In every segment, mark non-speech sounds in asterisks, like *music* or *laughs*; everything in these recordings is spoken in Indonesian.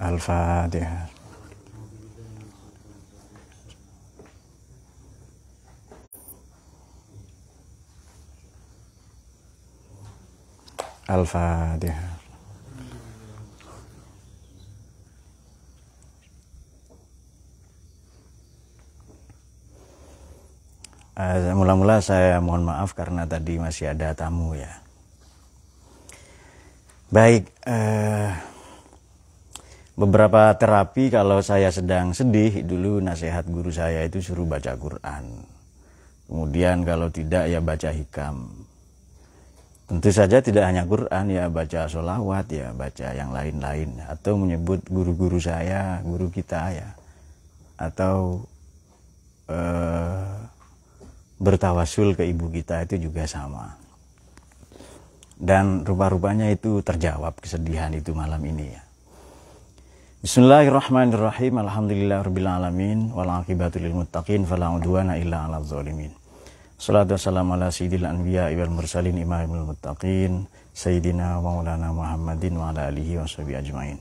Al-Fatihah. Al-Fatihah. Eh, mula-mula saya mohon maaf karena tadi masih ada tamu ya. Baik, eh, beberapa terapi kalau saya sedang sedih dulu nasihat guru saya itu suruh baca Quran kemudian kalau tidak ya baca hikam tentu saja tidak hanya Quran ya baca sholawat ya baca yang lain-lain atau menyebut guru-guru saya guru kita ya atau eh, bertawasul ke ibu kita itu juga sama dan rupa-rupanya itu terjawab kesedihan itu malam ini ya Bismillahirrahmanirrahim. Alhamdulillahirrahmanirrahim. alamin wal lil muttaqin fala udwana illa ala zalimin. Salatu wassalamu ala sayyidil anbiya wal mursalin imamil muttaqin sayyidina maulana Muhammadin wa ala alihi washabi ajmain.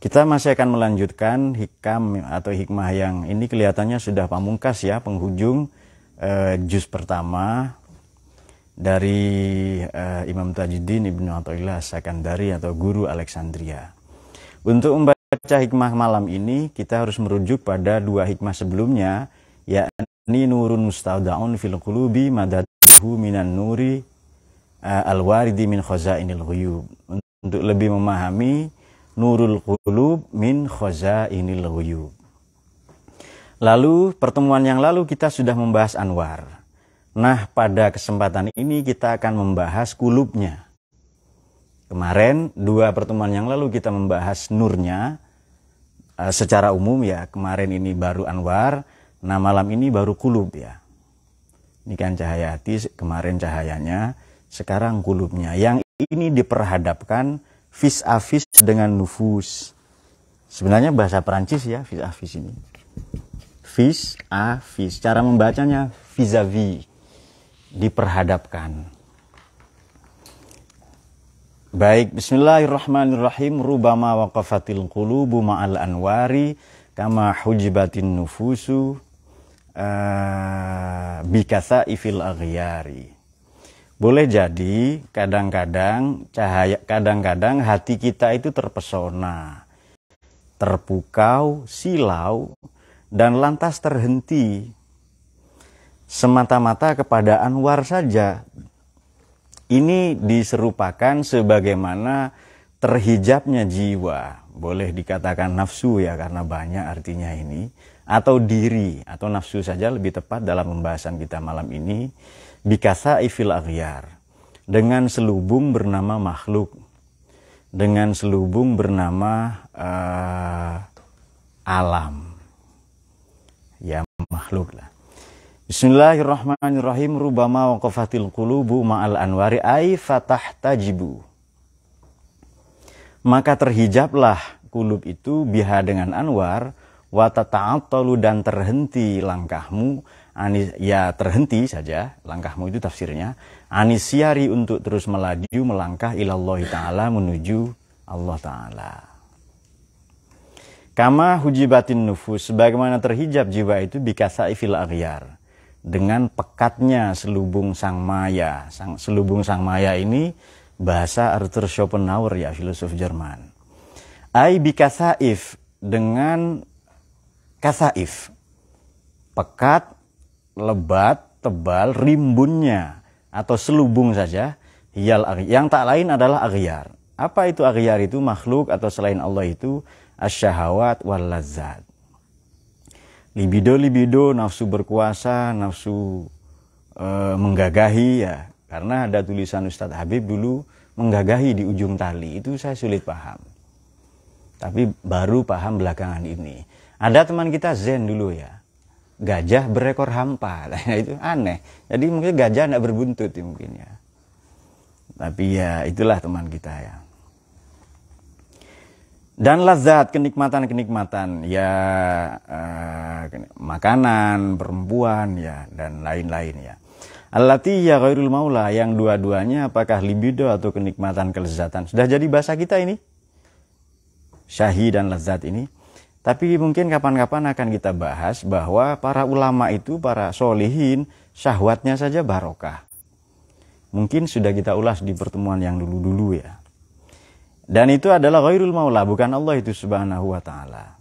Kita masih akan melanjutkan hikam atau hikmah yang ini kelihatannya sudah pamungkas ya penghujung eh, juz pertama dari eh, Imam Tajuddin Ibnu Athaillah Sakandari atau guru Alexandria. Untuk membaca hikmah malam ini kita harus merujuk pada dua hikmah sebelumnya yakni nurun mustaudaun fil qulubi madadhu minan nuri eh, alwaridi min khazainil ghuyub untuk lebih memahami nurul qulub min khazainil ghuyub lalu pertemuan yang lalu kita sudah membahas anwar nah pada kesempatan ini kita akan membahas kulubnya Kemarin dua pertemuan yang lalu kita membahas nurnya uh, secara umum ya. Kemarin ini baru Anwar, nah malam ini baru kulub ya. Ini kan cahaya hati, kemarin cahayanya, sekarang kulubnya. Yang ini diperhadapkan vis a vis dengan nufus. Sebenarnya bahasa Perancis ya vis a vis ini. Vis a vis, cara membacanya vis a vis diperhadapkan Baik, bismillahirrahmanirrahim. Rubama waqafatil qulubu ma'al anwari kama hujibatin nufusu uh, eh, bikasa ifil aghyari. Boleh jadi kadang-kadang cahaya kadang-kadang hati kita itu terpesona, terpukau, silau dan lantas terhenti semata-mata kepada Anwar saja ini diserupakan sebagaimana terhijabnya jiwa, boleh dikatakan nafsu ya karena banyak artinya ini, atau diri atau nafsu saja lebih tepat dalam pembahasan kita malam ini, bikasa ifil aghyar, dengan selubung bernama makhluk, dengan selubung bernama uh, alam, ya makhluk lah. Bismillahirrahmanirrahim. Rubama waqafatil qulubu ma'al anwari ay fatah tajibu. Maka terhijablah kulub itu biha dengan anwar wa tata'attalu dan terhenti langkahmu anis ya terhenti saja langkahmu itu tafsirnya anisiari untuk terus melaju melangkah ilallahi taala menuju Allah taala. Kama hujibatin nufus sebagaimana terhijab jiwa itu bikasaifil aghyar dengan pekatnya selubung sang maya. Sang, selubung sang maya ini bahasa Arthur Schopenhauer ya filsuf Jerman. Ai bikasaif dengan kasaif. Pekat, lebat, tebal, rimbunnya atau selubung saja. Hiyal yang tak lain adalah aghyar. Apa itu aghyar itu makhluk atau selain Allah itu asyahawat wal lazat libido-libido, nafsu berkuasa, nafsu e, menggagahi ya. Karena ada tulisan Ustadz Habib dulu menggagahi di ujung tali, itu saya sulit paham. Tapi baru paham belakangan ini. Ada teman kita Zen dulu ya. Gajah berekor hampa, *laughs* nah, itu aneh. Jadi mungkin gajah tidak berbuntut ya, mungkin ya. Tapi ya itulah teman kita ya dan lazat kenikmatan-kenikmatan ya uh, makanan perempuan ya dan lain-lain ya Alati ya ghairul maula yang dua-duanya apakah libido atau kenikmatan kelezatan sudah jadi bahasa kita ini syahi dan lezat ini tapi mungkin kapan-kapan akan kita bahas bahwa para ulama itu para solihin syahwatnya saja barokah mungkin sudah kita ulas di pertemuan yang dulu-dulu ya dan itu adalah ghairul maula, bukan Allah itu subhanahu wa ta'ala.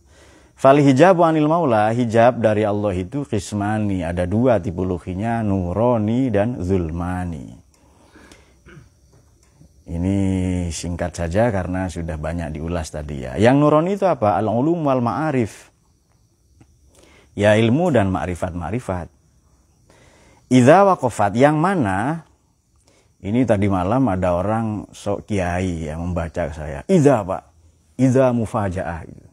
Fal hijabu anil maula, hijab dari Allah itu kismani. Ada dua tipologinya, nuroni dan zulmani. Ini singkat saja karena sudah banyak diulas tadi ya. Yang nuroni itu apa? Al-ulum wal ma'arif. Ya ilmu dan ma'rifat-ma'rifat. Iza waqafat yang mana ini tadi malam ada orang sok kiai yang membaca ke saya. Iza pak, Iza mufajaah. Gitu.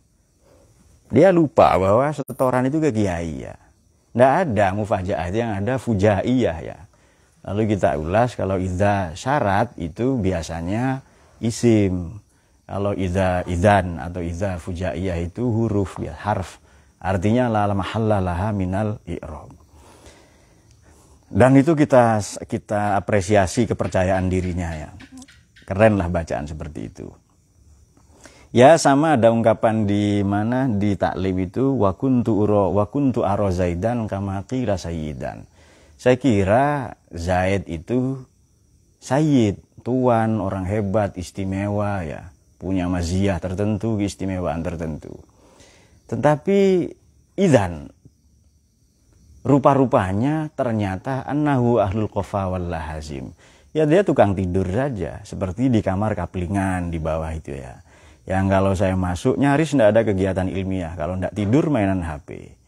Dia lupa bahwa setoran itu ke kiai ya. Tidak ada mufajaah yang ada fujaiyah ya. Lalu kita ulas kalau Iza syarat itu biasanya isim. Kalau Iza idan atau Iza fujaiyah itu huruf ya, harf. Artinya la mahalla laha minal i'rab. Dan itu kita kita apresiasi kepercayaan dirinya ya. Keren lah bacaan seperti itu. Ya sama ada ungkapan di mana di taklim itu wakuntu kuntu uro wa kuntu aro zaidan kamati Saya kira Zaid itu sayyid, tuan, orang hebat, istimewa ya, punya maziah tertentu, keistimewaan tertentu. Tetapi idan rupa-rupanya ternyata annahu ahlul kofa wal lahazim. Ya dia tukang tidur saja, seperti di kamar kaplingan di bawah itu ya. Yang kalau saya masuk nyaris tidak ada kegiatan ilmiah, kalau tidak tidur mainan HP.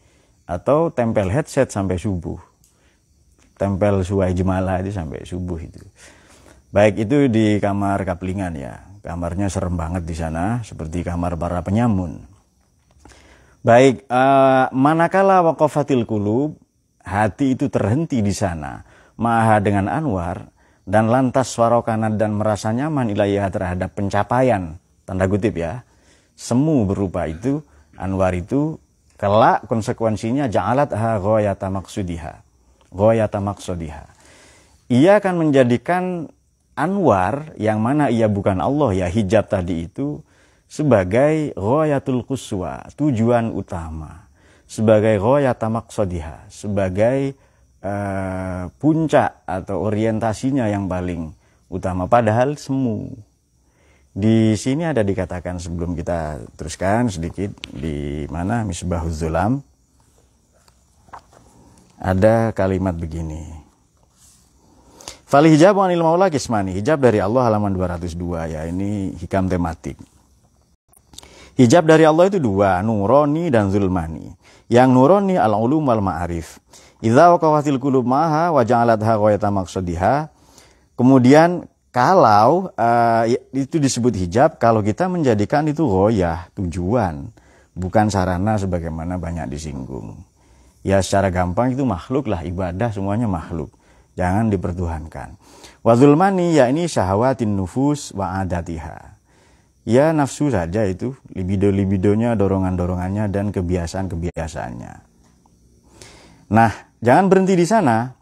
Atau tempel headset sampai subuh. Tempel suai jemala itu sampai subuh itu. Baik itu di kamar kaplingan ya. Kamarnya serem banget di sana, seperti kamar para penyamun. Baik, uh, manakala wakofatil kulub, hati itu terhenti di sana, maha dengan Anwar, dan lantas suara kanan dan merasa nyaman ilayah terhadap pencapaian, tanda kutip ya, semu berupa itu, Anwar itu, kelak konsekuensinya ja'alat ha ghoyata maksudiha, Ghoyata maksudiha Ia akan menjadikan Anwar yang mana ia bukan Allah ya hijab tadi itu sebagai ghoyatul kuswa tujuan utama sebagai roya tamak sodiha, sebagai uh, puncak atau orientasinya yang paling utama. Padahal semu. Di sini ada dikatakan sebelum kita teruskan sedikit di mana misbahul Zulam ada kalimat begini. Fali hijab anil maula kismani. Hijab dari Allah halaman 202 ya. Ini hikam tematik. Hijab dari Allah itu dua, nuroni dan zulmani. Yang nuroni al-ulum wal-ma'arif. Iza waqafatil kulub maha wa ja'alatha ghayata maqsadiha. Kemudian kalau uh, itu disebut hijab kalau kita menjadikan itu goyah, tujuan, bukan sarana sebagaimana banyak disinggung. Ya secara gampang itu makhluk lah ibadah semuanya makhluk. Jangan dipertuhankan. Wazulmani ya ini syahwatin nufus wa adatihah ya nafsu saja itu libido-libidonya dorongan-dorongannya dan kebiasaan-kebiasaannya nah jangan berhenti di sana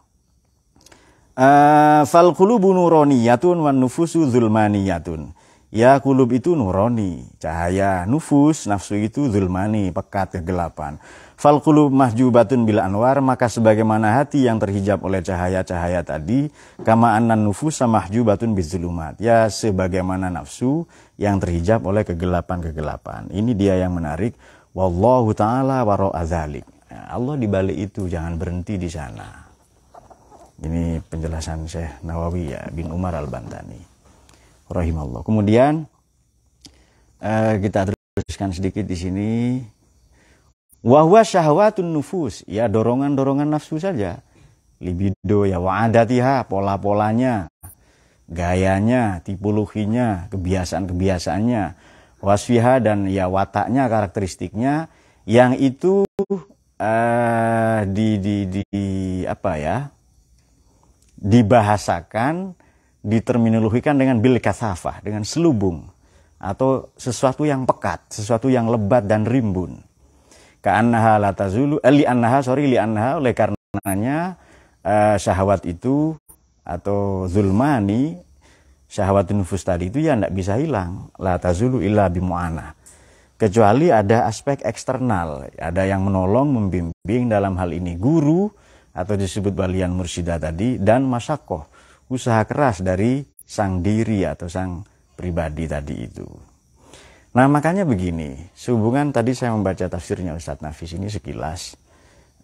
eh, fal qulubu nuraniyatun wan nufusu zulmaniyatun Ya kulub itu nuroni cahaya. Nufus, nafsu itu zulmani, pekat, kegelapan. Fal kulub mahjubatun bila anwar, maka sebagaimana hati yang terhijab oleh cahaya-cahaya tadi, kama anan nufus sama mahjubatun bizulumat. Ya sebagaimana nafsu yang terhijab oleh kegelapan-kegelapan. Ini dia yang menarik. Wallahu ta'ala waro azalik. Ya, Allah dibalik itu, jangan berhenti di sana. Ini penjelasan Syekh Nawawi ya, bin Umar al-Bantani rahimahullah. Kemudian uh, kita teruskan sedikit di sini. Wahwa syahwatun nufus, ya dorongan-dorongan nafsu saja. Libido ya wa'adatiha, pola-polanya, gayanya, tipologinya, kebiasaan-kebiasaannya, wasfiha dan ya wataknya, karakteristiknya yang itu uh, di, di di apa ya? dibahasakan diterminologikan dengan bil kasafah, dengan selubung atau sesuatu yang pekat, sesuatu yang lebat dan rimbun. Ka'annaha la tazulu, eh, li'annaha, sorry, li'annaha, oleh karenanya eh, syahwat itu atau zulmani, syahwatun nufus tadi itu ya tidak bisa hilang. La tazulu illa bimu'ana. Kecuali ada aspek eksternal, ada yang menolong, membimbing dalam hal ini guru, atau disebut balian mursida tadi, dan masakoh usaha keras dari sang diri atau sang pribadi tadi itu. Nah makanya begini, sehubungan tadi saya membaca tafsirnya Ustadz Nafis ini sekilas,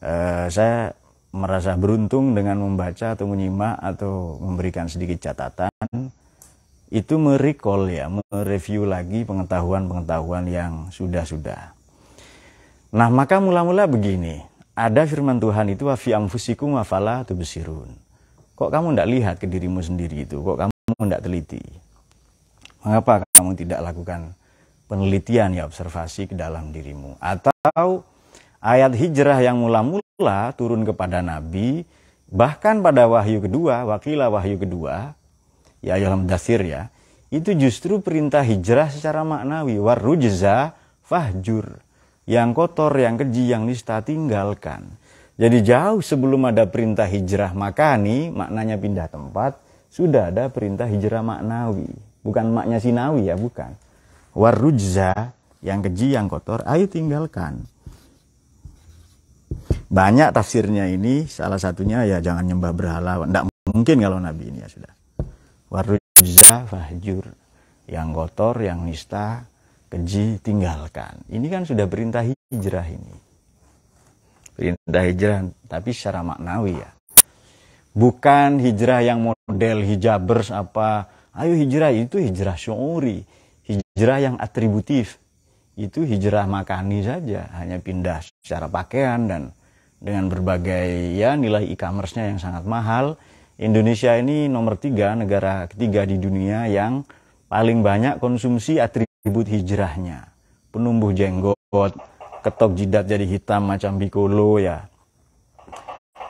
eh, saya merasa beruntung dengan membaca atau menyimak atau memberikan sedikit catatan, itu merecall ya, mereview lagi pengetahuan-pengetahuan yang sudah-sudah. Nah maka mula-mula begini, ada firman Tuhan itu wafi amfusikum wafala tubesirun. Kok kamu tidak lihat ke dirimu sendiri itu? Kok kamu tidak teliti? Mengapa kamu tidak lakukan penelitian ya observasi ke dalam dirimu? Atau ayat hijrah yang mula-mula turun kepada Nabi, bahkan pada wahyu kedua, wakilah wahyu kedua, ya dalam dasir ya, itu justru perintah hijrah secara maknawi, warujza fahjur. Yang kotor, yang keji, yang nista tinggalkan. Jadi jauh sebelum ada perintah hijrah makani, maknanya pindah tempat, sudah ada perintah hijrah maknawi. Bukan maknya sinawi ya, bukan. Warujza, yang keji, yang kotor, ayo tinggalkan. Banyak tafsirnya ini, salah satunya ya jangan nyembah berhala. Tidak mungkin kalau Nabi ini ya sudah. Warujza fahjur, yang kotor, yang nista, keji, tinggalkan. Ini kan sudah perintah hijrah ini perintah hijrah tapi secara maknawi ya bukan hijrah yang model hijabers apa ayo hijrah itu hijrah syuri hijrah yang atributif itu hijrah makani saja hanya pindah secara pakaian dan dengan berbagai ya nilai e-commerce-nya yang sangat mahal Indonesia ini nomor tiga negara ketiga di dunia yang paling banyak konsumsi atribut hijrahnya penumbuh jenggot ketok jidat jadi hitam macam bikolo ya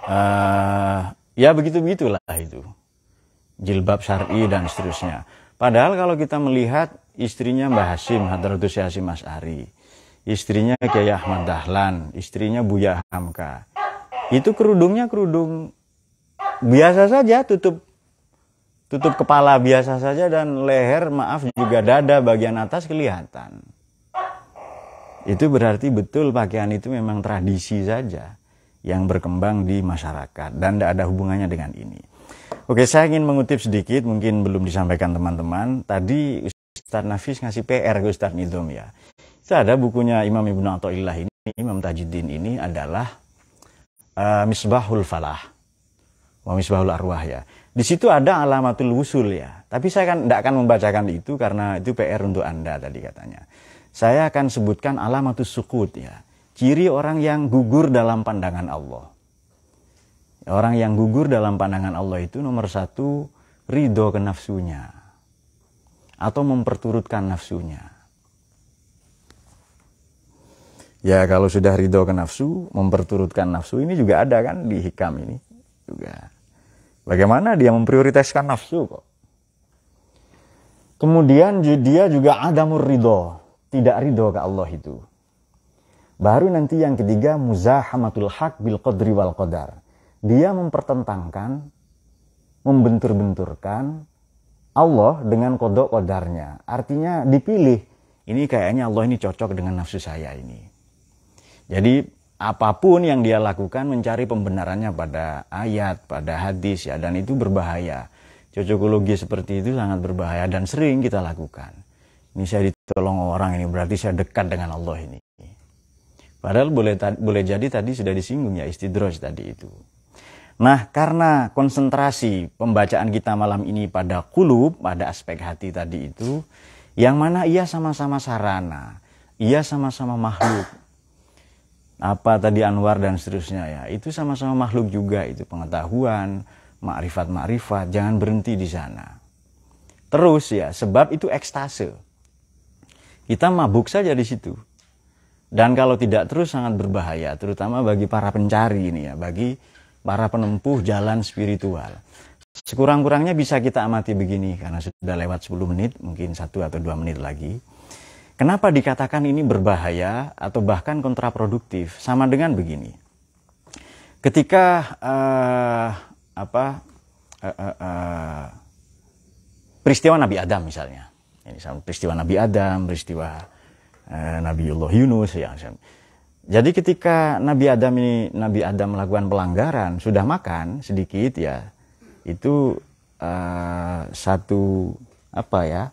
uh, ya begitu begitulah itu jilbab syari dan seterusnya padahal kalau kita melihat istrinya Mbah Hasim Hadratus Mas Ari istrinya Kiai Ahmad Dahlan istrinya Buya Hamka itu kerudungnya kerudung biasa saja tutup tutup kepala biasa saja dan leher maaf juga dada bagian atas kelihatan itu berarti betul pakaian itu memang tradisi saja yang berkembang di masyarakat dan tidak ada hubungannya dengan ini. Oke, saya ingin mengutip sedikit, mungkin belum disampaikan teman-teman. Tadi Ustaz Nafis ngasih PR ke Ustaz Nidom ya. Itu ada bukunya Imam Ibnu Atta'illah ini, Imam Tajuddin ini adalah uh, Misbahul Falah. Wa Misbahul Arwah ya. Di situ ada alamatul wusul ya. Tapi saya kan tidak akan membacakan itu karena itu PR untuk Anda tadi katanya. Saya akan sebutkan alamatus sukut ya. Ciri orang yang gugur dalam pandangan Allah. Orang yang gugur dalam pandangan Allah itu nomor satu ridho ke nafsunya atau memperturutkan nafsunya. Ya kalau sudah ridho ke nafsu, memperturutkan nafsu ini juga ada kan di hikam ini juga. Bagaimana dia memprioritaskan nafsu kok. Kemudian dia juga ada ridho tidak ridho ke Allah itu. Baru nanti yang ketiga muzahamatul haq bil qadri wal qadar. Dia mempertentangkan, membentur-benturkan Allah dengan kodok kodarnya. Artinya dipilih, ini kayaknya Allah ini cocok dengan nafsu saya ini. Jadi apapun yang dia lakukan mencari pembenarannya pada ayat, pada hadis ya dan itu berbahaya. Cocokologi seperti itu sangat berbahaya dan sering kita lakukan ini saya ditolong orang ini berarti saya dekat dengan Allah ini. Padahal boleh boleh jadi tadi sudah disinggung ya istidraj tadi itu. Nah, karena konsentrasi pembacaan kita malam ini pada kulub, pada aspek hati tadi itu, yang mana ia sama-sama sarana, ia sama-sama makhluk. Apa tadi Anwar dan seterusnya ya, itu sama-sama makhluk juga itu pengetahuan, makrifat-makrifat, jangan berhenti di sana. Terus ya, sebab itu ekstase. Kita mabuk saja di situ. Dan kalau tidak terus sangat berbahaya, terutama bagi para pencari ini ya, bagi para penempuh jalan spiritual. Sekurang-kurangnya bisa kita amati begini karena sudah lewat 10 menit, mungkin satu atau dua menit lagi. Kenapa dikatakan ini berbahaya atau bahkan kontraproduktif? Sama dengan begini. Ketika uh, apa uh, uh, uh, peristiwa Nabi Adam misalnya, ini sama peristiwa Nabi Adam, peristiwa eh, Nabi Nabiullah Yunus ya, ya. Jadi ketika Nabi Adam ini Nabi Adam melakukan pelanggaran, sudah makan sedikit ya, itu uh, satu apa ya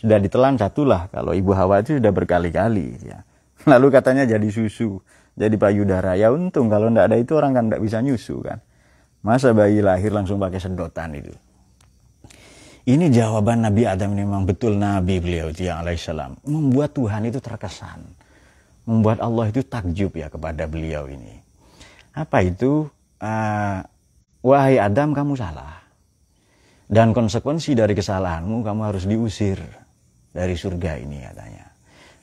sudah ditelan satulah kalau ibu Hawa itu sudah berkali-kali ya. *laughs* Lalu katanya jadi susu, jadi payudara. Ya untung kalau tidak ada itu orang kan tidak bisa nyusu kan. Masa bayi lahir langsung pakai sedotan itu. Ini jawaban Nabi Adam ini memang betul Nabi beliau dia alaihissalam. Membuat Tuhan itu terkesan. Membuat Allah itu takjub ya kepada beliau ini. Apa itu? Uh, Wahai Adam kamu salah. Dan konsekuensi dari kesalahanmu kamu harus diusir dari surga ini katanya.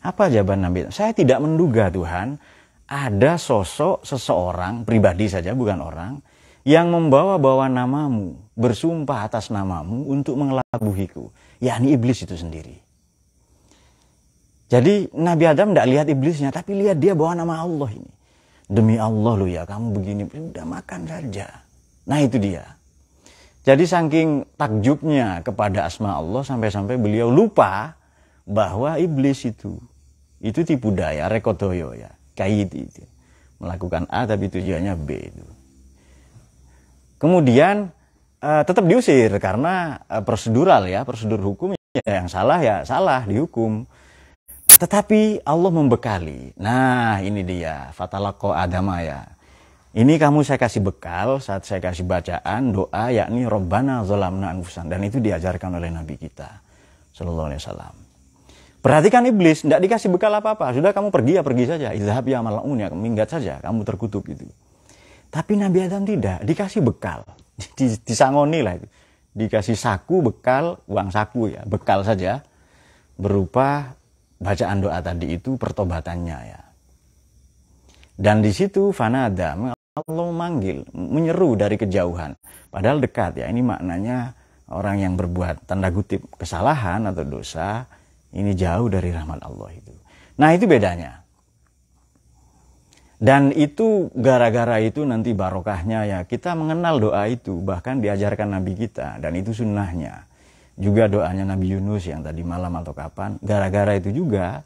Apa jawaban Nabi? Adam? Saya tidak menduga Tuhan ada sosok seseorang pribadi saja bukan orang yang membawa-bawa namamu, bersumpah atas namamu untuk mengelabuhiku, yakni iblis itu sendiri. Jadi Nabi Adam tidak lihat iblisnya, tapi lihat dia bawa nama Allah ini. Demi Allah lu ya, kamu begini, udah makan saja. Nah itu dia. Jadi saking takjubnya kepada asma Allah sampai-sampai beliau lupa bahwa iblis itu itu tipu daya, rekodoyo ya, kait itu. Melakukan A tapi tujuannya B itu kemudian uh, tetap diusir karena uh, prosedural ya, prosedur hukum ya, yang salah ya salah dihukum. Nah, tetapi Allah membekali. Nah, ini dia fatalako adama ya. Ini kamu saya kasih bekal saat saya kasih bacaan doa yakni Robbana zolamna anfusan dan itu diajarkan oleh Nabi kita Shallallahu Alaihi Wasallam. Perhatikan iblis, tidak dikasih bekal apa-apa. Sudah kamu pergi ya pergi saja. Izhab ya ya, minggat saja. Kamu terkutuk gitu. Tapi Nabi Adam tidak, dikasih bekal. *laughs* Di, disangoni lah. Dikasih saku, bekal, uang saku ya, bekal saja. Berupa bacaan doa tadi itu pertobatannya ya. Dan di situ Fana Adam, Allah manggil, menyeru dari kejauhan. Padahal dekat ya, ini maknanya orang yang berbuat tanda kutip kesalahan atau dosa, ini jauh dari rahmat Allah itu. Nah itu bedanya. Dan itu gara-gara itu nanti barokahnya ya kita mengenal doa itu bahkan diajarkan Nabi kita dan itu sunnahnya. Juga doanya Nabi Yunus yang tadi malam atau kapan gara-gara itu juga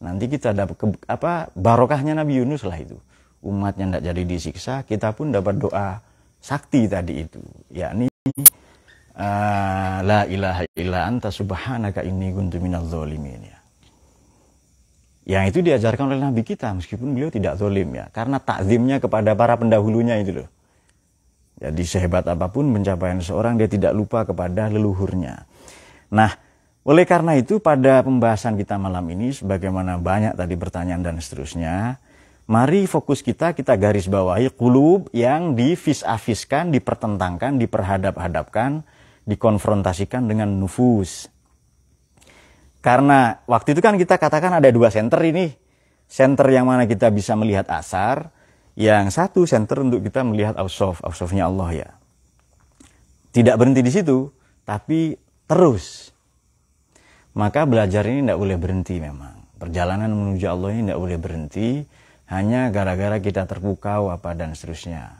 nanti kita dapat ke, apa barokahnya Nabi Yunus lah itu. Umatnya tidak jadi disiksa, kita pun dapat doa sakti tadi itu. Yakni uh, la ilaha illa anta subhanaka inni kuntu minadz zalimin ya yang itu diajarkan oleh Nabi kita meskipun beliau tidak zalim ya karena takzimnya kepada para pendahulunya itu loh jadi sehebat apapun pencapaian seorang dia tidak lupa kepada leluhurnya. Nah, oleh karena itu pada pembahasan kita malam ini sebagaimana banyak tadi pertanyaan dan seterusnya, mari fokus kita kita garis bawahi kulub yang difis-afiskan, dipertentangkan, diperhadap-hadapkan, dikonfrontasikan dengan nufus. Karena waktu itu kan kita katakan ada dua center ini. Center yang mana kita bisa melihat asar, yang satu center untuk kita melihat ausof ausofnya Allah ya. Tidak berhenti di situ, tapi terus. Maka belajar ini tidak boleh berhenti memang. Perjalanan menuju Allah ini tidak boleh berhenti hanya gara-gara kita terpukau apa dan seterusnya.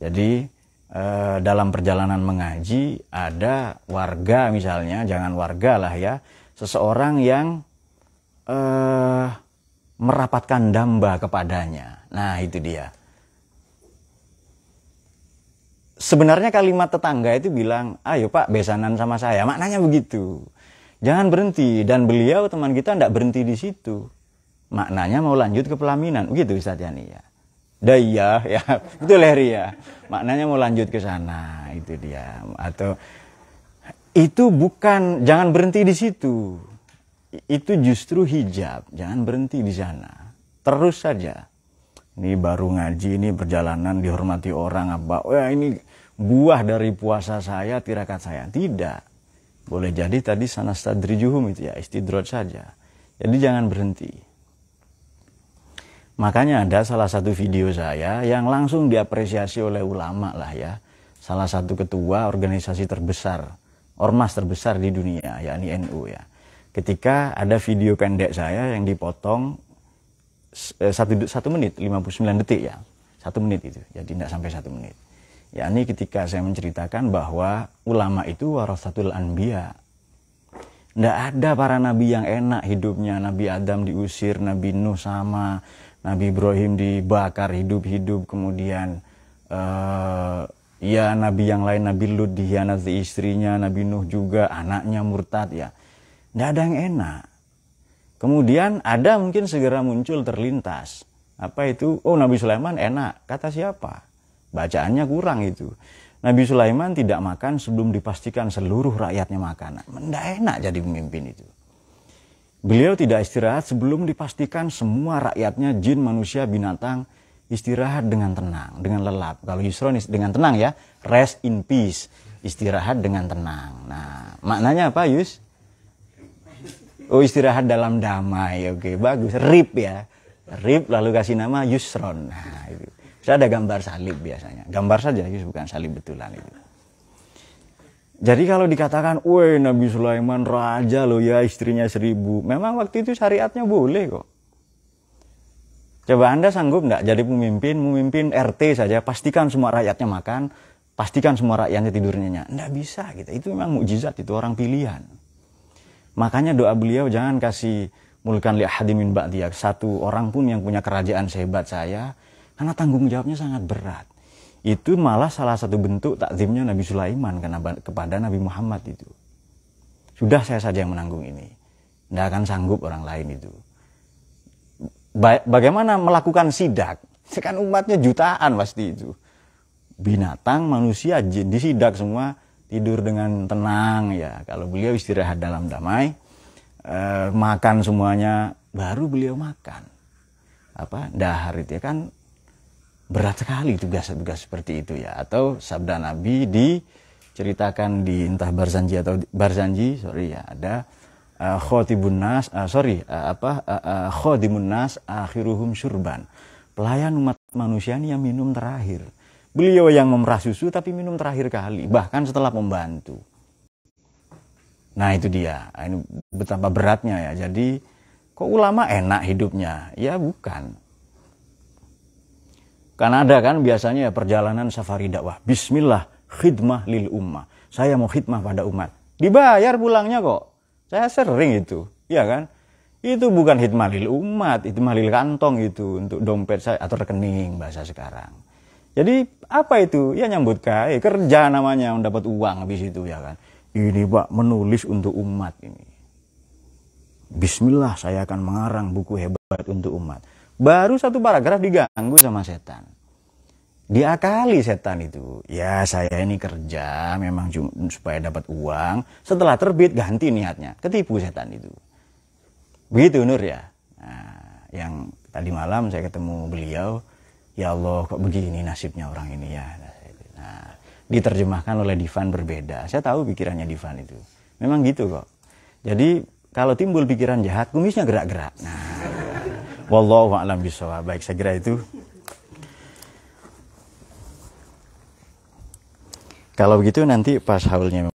Jadi eh, dalam perjalanan mengaji ada warga misalnya, jangan warga lah ya, seseorang yang uh, merapatkan damba kepadanya. Nah, itu dia. Sebenarnya kalimat tetangga itu bilang, ayo pak besanan sama saya, maknanya begitu. Jangan berhenti, dan beliau teman kita tidak berhenti di situ. Maknanya mau lanjut ke pelaminan, begitu Ustaz Yani ya. Daya, ya, itu Leri ya. Maknanya mau lanjut ke sana, itu dia. Atau itu bukan jangan berhenti di situ. Itu justru hijab, jangan berhenti di sana. Terus saja. Ini baru ngaji, ini perjalanan dihormati orang apa? Oh ya, ini buah dari puasa saya, tirakat saya. Tidak. Boleh jadi tadi sana juhum itu ya, istidrot saja. Jadi jangan berhenti. Makanya ada salah satu video saya yang langsung diapresiasi oleh ulama lah ya. Salah satu ketua organisasi terbesar ormas terbesar di dunia, yakni NU ya. Ketika ada video pendek saya yang dipotong eh, satu, satu menit 59 detik ya, satu menit itu, jadi tidak sampai satu menit. Yakni ketika saya menceritakan bahwa ulama itu warasatul anbiya. Tidak ada para nabi yang enak hidupnya. Nabi Adam diusir, Nabi Nuh sama, Nabi Ibrahim dibakar hidup-hidup, kemudian uh, Iya nabi yang lain, Nabi Lut dihianati istrinya, Nabi Nuh juga, anaknya murtad ya. Tidak ada yang enak. Kemudian ada mungkin segera muncul terlintas. Apa itu? Oh Nabi Sulaiman enak. Kata siapa? Bacaannya kurang itu. Nabi Sulaiman tidak makan sebelum dipastikan seluruh rakyatnya makanan. Tidak enak jadi pemimpin itu. Beliau tidak istirahat sebelum dipastikan semua rakyatnya jin, manusia, binatang istirahat dengan tenang, dengan lelap. Kalau yusron dengan tenang ya, rest in peace, istirahat dengan tenang. Nah, maknanya apa Yus? Oh istirahat dalam damai, oke bagus. Rip ya, rip lalu kasih nama Yusron. Nah, itu. Saya ada gambar salib biasanya, gambar saja Yus bukan salib betulan itu. Jadi kalau dikatakan, woi Nabi Sulaiman raja loh ya istrinya seribu, memang waktu itu syariatnya boleh kok. Coba Anda sanggup nggak jadi pemimpin, memimpin RT saja, pastikan semua rakyatnya makan, pastikan semua rakyatnya tidurnya. Nggak bisa gitu, itu memang mukjizat, itu orang pilihan. Makanya doa beliau jangan kasih mulkan li ahadimin ba'diyak, satu orang pun yang punya kerajaan sehebat saya, karena tanggung jawabnya sangat berat. Itu malah salah satu bentuk takzimnya Nabi Sulaiman karena kepada Nabi Muhammad itu. Sudah saya saja yang menanggung ini. Tidak akan sanggup orang lain itu bagaimana melakukan sidak? Kan umatnya jutaan pasti itu. Binatang, manusia, jin disidak semua tidur dengan tenang ya. Kalau beliau istirahat dalam damai, eh, makan semuanya baru beliau makan. Apa dahar itu ya kan berat sekali tugas-tugas seperti itu ya. Atau sabda Nabi diceritakan di entah Barzanji atau Barzanji, sorry ya, ada uh, khotibun nas uh, sorry uh, apa uh, uh, khodimun nas akhiruhum syurban pelayan umat manusia ini yang minum terakhir beliau yang memerah susu tapi minum terakhir kali bahkan setelah membantu nah itu dia nah, ini betapa beratnya ya jadi kok ulama enak hidupnya ya bukan karena ada kan biasanya ya perjalanan safari dakwah Bismillah khidmah lil ummah saya mau khidmah pada umat dibayar pulangnya kok saya sering itu, ya kan? Itu bukan hitmalil umat, itu kantong itu untuk dompet saya atau rekening bahasa sekarang. Jadi apa itu? Ya nyambut kaya, kerja namanya mendapat uang habis itu ya kan. Ini Pak menulis untuk umat ini. Bismillah saya akan mengarang buku hebat untuk umat. Baru satu paragraf diganggu sama setan diakali setan itu ya saya ini kerja memang supaya dapat uang setelah terbit ganti niatnya ketipu setan itu begitu Nur ya nah, yang tadi malam saya ketemu beliau ya Allah kok begini nasibnya orang ini ya nah diterjemahkan oleh Divan berbeda saya tahu pikirannya Divan itu memang gitu kok jadi kalau timbul pikiran jahat kumisnya gerak-gerak nah *laughs* wallahu a'lam baik saya kira itu Kalau begitu nanti pas haulnya